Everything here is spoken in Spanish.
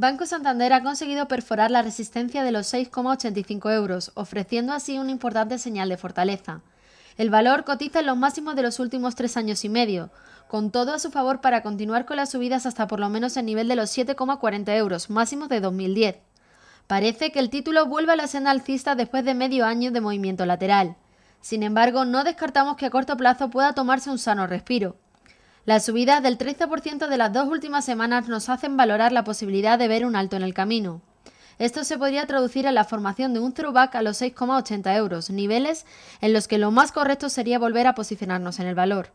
Banco Santander ha conseguido perforar la resistencia de los 6,85 euros, ofreciendo así un importante señal de fortaleza. El valor cotiza en los máximos de los últimos tres años y medio, con todo a su favor para continuar con las subidas hasta por lo menos el nivel de los 7,40 euros, máximos de 2010. Parece que el título vuelve a la senda alcista después de medio año de movimiento lateral. Sin embargo, no descartamos que a corto plazo pueda tomarse un sano respiro. La subida del 13% de las dos últimas semanas nos hacen valorar la posibilidad de ver un alto en el camino. Esto se podría traducir en la formación de un throwback a los 6,80 euros, niveles en los que lo más correcto sería volver a posicionarnos en el valor.